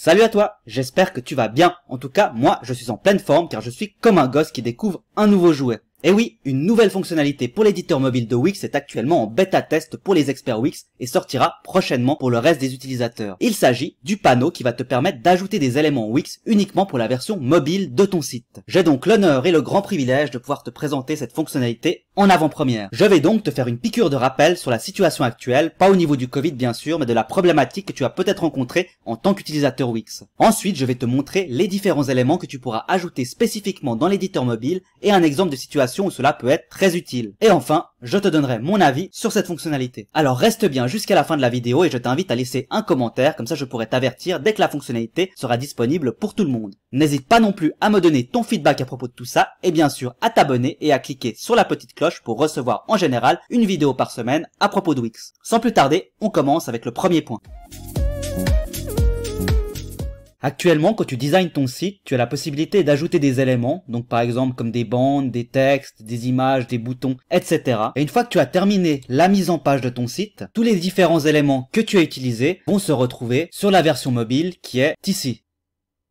Salut à toi, j'espère que tu vas bien. En tout cas, moi, je suis en pleine forme car je suis comme un gosse qui découvre un nouveau jouet. Et eh oui, une nouvelle fonctionnalité pour l'éditeur mobile de Wix est actuellement en bêta test pour les experts Wix et sortira prochainement pour le reste des utilisateurs. Il s'agit du panneau qui va te permettre d'ajouter des éléments Wix uniquement pour la version mobile de ton site. J'ai donc l'honneur et le grand privilège de pouvoir te présenter cette fonctionnalité en avant-première. Je vais donc te faire une piqûre de rappel sur la situation actuelle, pas au niveau du Covid bien sûr, mais de la problématique que tu as peut-être rencontrée en tant qu'utilisateur Wix. Ensuite, je vais te montrer les différents éléments que tu pourras ajouter spécifiquement dans l'éditeur mobile et un exemple de situation où cela peut être très utile. Et enfin, je te donnerai mon avis sur cette fonctionnalité. Alors reste bien jusqu'à la fin de la vidéo et je t'invite à laisser un commentaire, comme ça je pourrai t'avertir dès que la fonctionnalité sera disponible pour tout le monde. N'hésite pas non plus à me donner ton feedback à propos de tout ça, et bien sûr à t'abonner et à cliquer sur la petite cloche pour recevoir en général une vidéo par semaine à propos de Wix. Sans plus tarder, on commence avec le premier point. Actuellement, quand tu designes ton site, tu as la possibilité d'ajouter des éléments, donc par exemple comme des bandes, des textes, des images, des boutons, etc. Et une fois que tu as terminé la mise en page de ton site, tous les différents éléments que tu as utilisés vont se retrouver sur la version mobile qui est ici.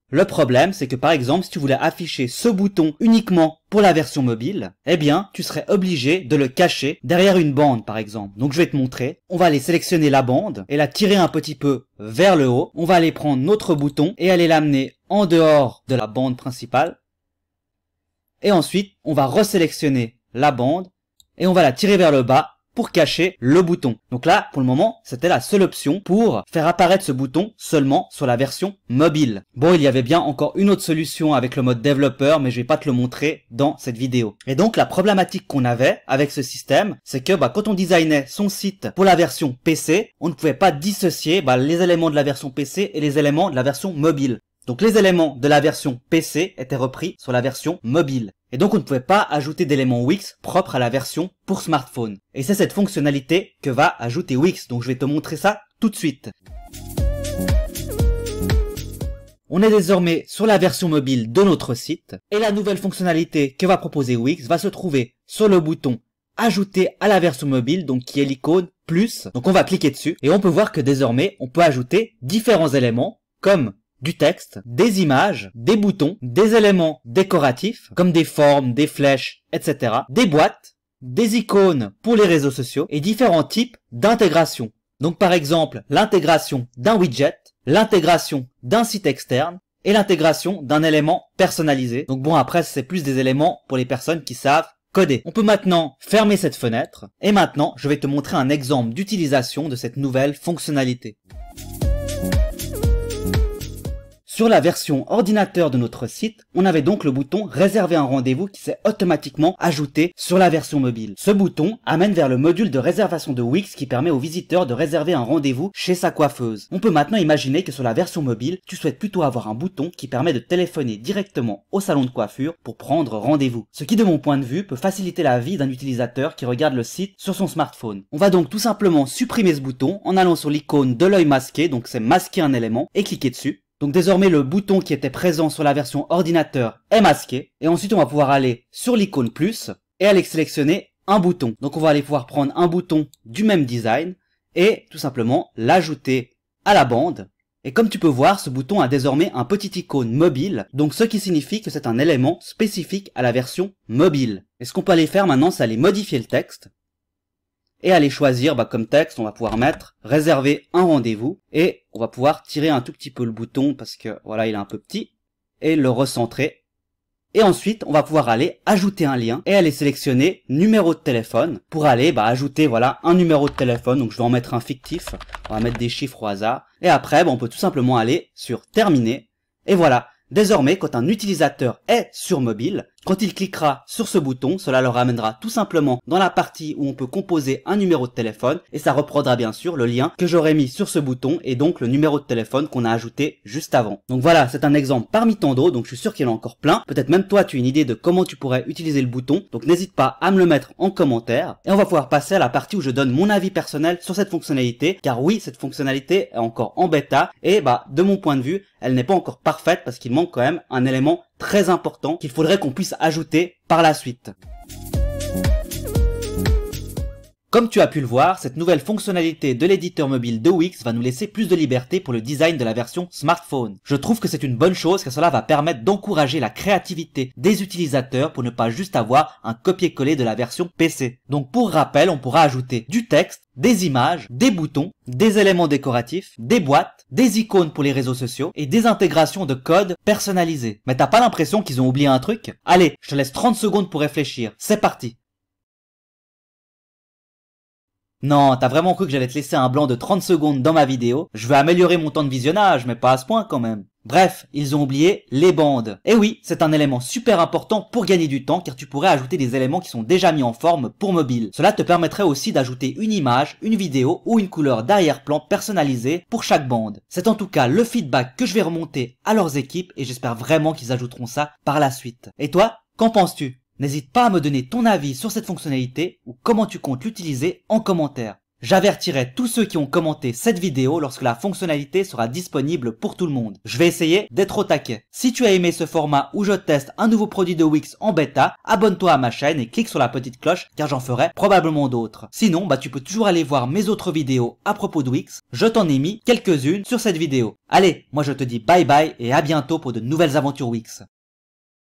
Le problème, c'est que par exemple, si tu voulais afficher ce bouton uniquement pour la version mobile, eh bien, tu serais obligé de le cacher derrière une bande, par exemple. Donc, je vais te montrer. On va aller sélectionner la bande et la tirer un petit peu vers le haut. On va aller prendre notre bouton et aller l'amener en dehors de la bande principale. Et ensuite, on va resélectionner la bande et on va la tirer vers le bas pour cacher le bouton. Donc là, pour le moment, c'était la seule option pour faire apparaître ce bouton seulement sur la version mobile. Bon, il y avait bien encore une autre solution avec le mode développeur, mais je vais pas te le montrer dans cette vidéo. Et donc, la problématique qu'on avait avec ce système, c'est que bah, quand on designait son site pour la version PC, on ne pouvait pas dissocier bah, les éléments de la version PC et les éléments de la version mobile. Donc les éléments de la version PC étaient repris sur la version mobile. Et donc on ne pouvait pas ajouter d'éléments Wix propres à la version pour smartphone. Et c'est cette fonctionnalité que va ajouter Wix, donc je vais te montrer ça tout de suite. On est désormais sur la version mobile de notre site et la nouvelle fonctionnalité que va proposer Wix va se trouver sur le bouton ajouter à la version mobile, donc qui est l'icône plus. Donc on va cliquer dessus et on peut voir que désormais on peut ajouter différents éléments comme du texte, des images, des boutons, des éléments décoratifs, comme des formes, des flèches, etc., des boîtes, des icônes pour les réseaux sociaux et différents types d'intégration. Donc par exemple, l'intégration d'un widget, l'intégration d'un site externe et l'intégration d'un élément personnalisé. Donc bon, après, c'est plus des éléments pour les personnes qui savent coder. On peut maintenant fermer cette fenêtre et maintenant, je vais te montrer un exemple d'utilisation de cette nouvelle fonctionnalité. Sur la version ordinateur de notre site, on avait donc le bouton réserver un rendez-vous qui s'est automatiquement ajouté sur la version mobile. Ce bouton amène vers le module de réservation de Wix qui permet aux visiteurs de réserver un rendez-vous chez sa coiffeuse. On peut maintenant imaginer que sur la version mobile, tu souhaites plutôt avoir un bouton qui permet de téléphoner directement au salon de coiffure pour prendre rendez-vous. Ce qui de mon point de vue peut faciliter la vie d'un utilisateur qui regarde le site sur son smartphone. On va donc tout simplement supprimer ce bouton en allant sur l'icône de l'œil masqué, donc c'est masquer un élément, et cliquer dessus. Donc désormais le bouton qui était présent sur la version ordinateur est masqué. Et ensuite on va pouvoir aller sur l'icône plus et aller sélectionner un bouton. Donc on va aller pouvoir prendre un bouton du même design et tout simplement l'ajouter à la bande. Et comme tu peux voir, ce bouton a désormais un petit icône mobile, donc ce qui signifie que c'est un élément spécifique à la version mobile. Et ce qu'on peut aller faire maintenant, c'est aller modifier le texte et aller choisir, bah, comme texte, on va pouvoir mettre réserver un rendez-vous et on va pouvoir tirer un tout petit peu le bouton parce que voilà, il est un peu petit et le recentrer. Et ensuite, on va pouvoir aller ajouter un lien et aller sélectionner numéro de téléphone pour aller bah, ajouter voilà un numéro de téléphone. Donc je vais en mettre un fictif. On va mettre des chiffres au hasard. Et après, bah, on peut tout simplement aller sur terminer. Et voilà. Désormais, quand un utilisateur est sur mobile, quand il cliquera sur ce bouton, cela le ramènera tout simplement dans la partie où on peut composer un numéro de téléphone et ça reprendra bien sûr le lien que j'aurais mis sur ce bouton et donc le numéro de téléphone qu'on a ajouté juste avant. Donc voilà, c'est un exemple parmi tant d'autres, donc je suis sûr qu'il y en a encore plein. Peut-être même toi tu as une idée de comment tu pourrais utiliser le bouton, donc n'hésite pas à me le mettre en commentaire. Et on va pouvoir passer à la partie où je donne mon avis personnel sur cette fonctionnalité, car oui, cette fonctionnalité est encore en bêta et bah de mon point de vue, elle n'est pas encore parfaite parce qu'il manque quand même un élément très important qu'il faudrait qu'on puisse ajouter par la suite. Comme tu as pu le voir, cette nouvelle fonctionnalité de l'éditeur mobile de Wix va nous laisser plus de liberté pour le design de la version smartphone. Je trouve que c'est une bonne chose car cela va permettre d'encourager la créativité des utilisateurs pour ne pas juste avoir un copier-coller de la version PC. Donc pour rappel, on pourra ajouter du texte, des images, des boutons, des éléments décoratifs, des boîtes, des icônes pour les réseaux sociaux et des intégrations de code personnalisés. Mais t'as pas l'impression qu'ils ont oublié un truc Allez, je te laisse 30 secondes pour réfléchir. C'est parti non, t'as vraiment cru que j'allais te laisser un blanc de 30 secondes dans ma vidéo Je veux améliorer mon temps de visionnage, mais pas à ce point quand même. Bref, ils ont oublié les bandes. Et eh oui, c'est un élément super important pour gagner du temps car tu pourrais ajouter des éléments qui sont déjà mis en forme pour mobile. Cela te permettrait aussi d'ajouter une image, une vidéo ou une couleur d'arrière-plan personnalisée pour chaque bande. C'est en tout cas le feedback que je vais remonter à leurs équipes et j'espère vraiment qu'ils ajouteront ça par la suite. Et toi, qu'en penses-tu N'hésite pas à me donner ton avis sur cette fonctionnalité ou comment tu comptes l'utiliser en commentaire. J'avertirai tous ceux qui ont commenté cette vidéo lorsque la fonctionnalité sera disponible pour tout le monde. Je vais essayer d'être au taquet. Si tu as aimé ce format où je teste un nouveau produit de Wix en bêta, abonne-toi à ma chaîne et clique sur la petite cloche car j'en ferai probablement d'autres. Sinon, bah tu peux toujours aller voir mes autres vidéos à propos de Wix. Je t'en ai mis quelques-unes sur cette vidéo. Allez, moi je te dis bye bye et à bientôt pour de nouvelles aventures Wix.